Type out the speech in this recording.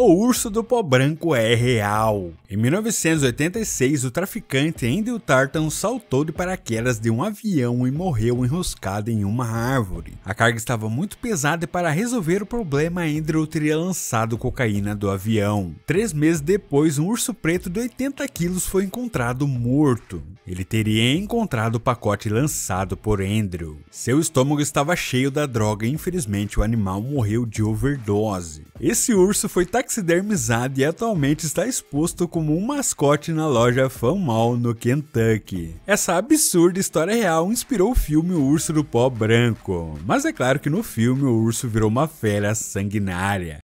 O urso do pó branco é real. Em 1986, o traficante Andrew Tartan saltou de paraquedas de um avião e morreu enroscado em uma árvore. A carga estava muito pesada e para resolver o problema, Andrew teria lançado cocaína do avião. Três meses depois, um urso preto de 80 quilos foi encontrado morto. Ele teria encontrado o pacote lançado por Andrew. Seu estômago estava cheio da droga e infelizmente o animal morreu de overdose. Esse urso foi taxidermizado e atualmente está exposto como um mascote na loja Mall no Kentucky. Essa absurda história real inspirou o filme O Urso do Pó Branco, mas é claro que no filme o urso virou uma fera sanguinária,